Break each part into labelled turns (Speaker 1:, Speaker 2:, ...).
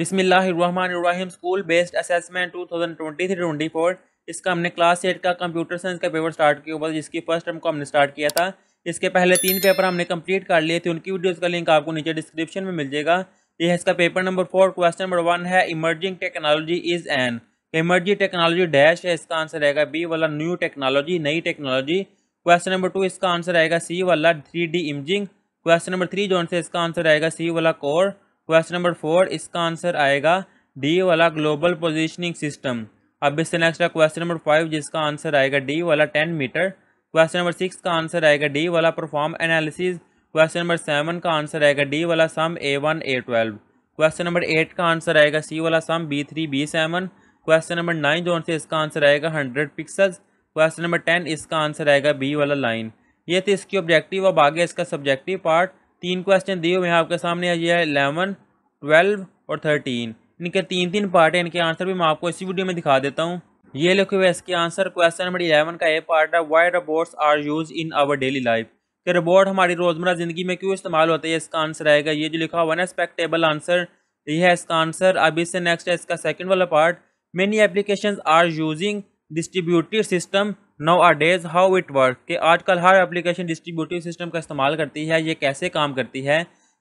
Speaker 1: बिसमीम school based assessment 2023-24 इसका हमने क्लास एट का कंप्यूटर साइंस का पेपर स्टार्ट किया हुआ जिसकी फर्स्ट टर्म को हमने स्टार्ट किया था इसके पहले तीन पेपर हमने कंप्लीट कर लिए थे उनकी वीडियोस का लिंक आपको नीचे डिस्क्रिप्शन में मिल जाएगा यह इसका paper number four question number one है इमर्जिंग टेक्नोलॉजी इज एन तो इमर्जिंग टेक्नोलॉजी डैश है इसका आंसर रहेगा बी वाला न्यू टेक्नोलॉजी नई टेक्नोलॉजी क्वेश्चन नंबर टू इसका आंसर आएगा सी वाला three D imaging question number three जो इसका आंसर आएगा सी वाला कोर क्वेश्चन नंबर फोर इसका आंसर आएगा डी वाला ग्लोबल पोजिशनिंग सिस्टम अब इससे नेक्स्ट है क्वेश्चन नंबर फाइव जिसका आंसर आएगा डी वाला ten meter question number six का आंसर आएगा डी वाला perform analysis question number seven का आंसर आएगा डी वाला sum A one A twelve question number eight का आंसर आएगा सी वाला sum B three B seven question number nine जो से इसका आंसर आएगा hundred pixels question number ten इसका आंसर आएगा बी वाला लाइन ये थे इसकी ऑब्जेक्टिव अब आगे इसका सब्जेक्टिव पार्ट तीन क्वेश्चन दिए हुए हैं आपके सामने आ है इलेवन ट्वेल्व और थर्टीन इनके तीन तीन पार्ट है इनके आंसर भी मैं आपको इसी वीडियो में दिखा देता हूँ ये लिखे हुए इसके आंसर क्वेश्चन नंबर इलेवन का ए पार्ट है why robots are use in our daily life कि रोबोट हमारी रोज़मर्रा ज़िंदगी में क्यों इस्तेमाल होता है इसका आंसर आएगा ये जो लिखा हुआ एक्सपेक्टेबल आंसर ये है इसका आंसर अब इससे नेक्स्ट है इसका सेकंड वाला part many applications are using distributed system nowadays how it work कि आजकल हर एप्लीकेशन डिस्ट्रीब्यूटिव सिस्टम का इस्तेमाल करती है ये कैसे काम करती है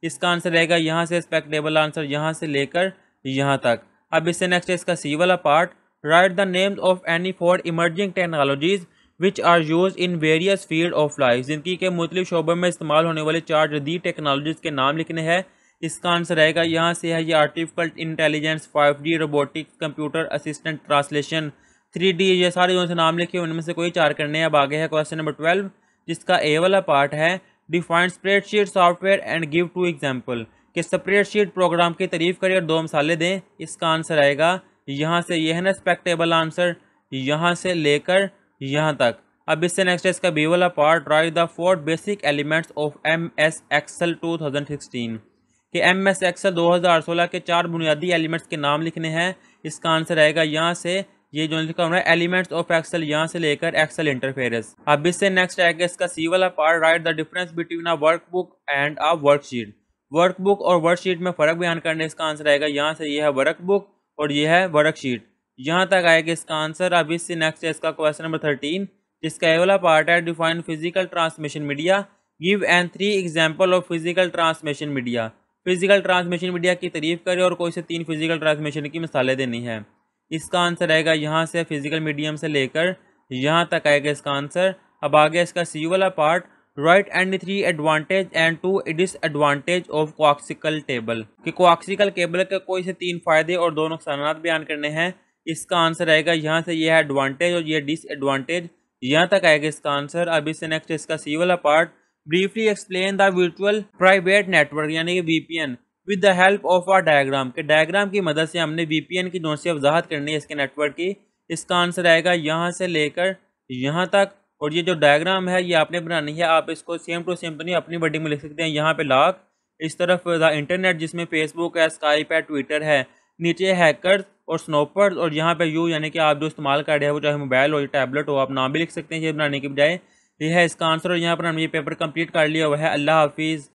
Speaker 1: इसका आंसर रहेगा यहाँ से एक्सपेक्टेबल आंसर यहाँ से लेकर यहाँ तक अब इससे नेक्स्ट है इसका सी वाला part write the names of any four emerging technologies which are use in various field of life जिंदगी के मुख्तु शोबों में इस्तेमाल होने वाले चार जदी टेक्नोलॉजीज़ के नाम लिखने हैं इसका आंसर रहेगा यहाँ से है ये artificial intelligence five G robotics computer assistant translation three D ये सारे जो नाम लिखे हैं उनमें से कोई चार करने अब आगे है क्वेश्चन नंबर ट्वेल्व जिसका ए वाला पार्ट है defined spreadsheet software and give two example कि स्प्रेडशीट प्रोग्राम की तारीफ करें और दो मसाले दें इसका आंसर आएगा यहाँ से यह है ना स्पेक्टेबल आंसर यहाँ से लेकर यहाँ तक अब इससे नेक्स्ट है इसका बी वाला part write the four basic elements of M S Excel two thousand sixteen कि एम एस एक्सल दो हज़ार सोलह के चार बुनियादी एलिमेंट्स के नाम लिखने हैं इसका आंसर आएगा यहाँ से ये जो लिखा हुआ है एलिमेंट्स ऑफ एक्सेल यहाँ से लेकर एक्सेल इंटरफेरेंस अब इससे नेक्स्ट आएगा इसका सी वाला part write the difference between a workbook and a worksheet workbook और वर्कशीट में फ़र्क बयान करने इसका आंसर आएगा यहाँ से यह है वर्कबुक और यह है वर्कशीट यहाँ तक आएगा इसका आंसर अब इससे नेक्स्ट है इसका क्वेश्चन नंबर थर्टीन जिसका ये वाला पार्ट है define physical transmission media give any three example of physical transmission media physical transmission media की तारीफ करें और कोई से तीन फिजिकल ट्रांसमिशन की मिसालें देनी है इसका आंसर आएगा यहाँ से फिजिकल मीडियम से लेकर यहाँ तक आएगा इसका आंसर अब आ गया इसका सी वाला part write and three advantage and two disadvantage of coaxial cable कि कोक्सिकल केबल के कोई से तीन फायदे और दो नुकसान बयान करने हैं इसका आंसर आएगा यहाँ से यह एडवांटेज और यह डिसएडवांटेज यहाँ तक आएगा इसका आंसर अब इससे नेक्स्ट इसका सी वाला part briefly explain the virtual private network यानी कि we with the help of our diagram के डायग्राम की मदद से हमने एन की नोट से वजाहत करनी है इसके नेटवर्क की इसका आंसर आएगा यहाँ से लेकर यहाँ तक और ये जो डायग्राम है ये आपने बनानी है आप इसको सेम टू सेम तो नहीं अपनी बडी में लिख सकते हैं यहाँ पे लॉक इस तरफ द इंटरनेट जिसमें फेसबुक है स्काइप है ट्विटर है नीचे हैकर और स्नोपर्स और यहाँ पे यू यानी कि आप जो इस्तेमाल कर रहे हैं वो चाहे मोबाइल हो या टैबलेट हो आप नाम भी लिख सकते हैं ये बनाने के बजाय ये है इसका आंसर और यहाँ पर हमने ये पेपर कम्प्लीट कर लिया हुआ है अल्लाह हाफिज़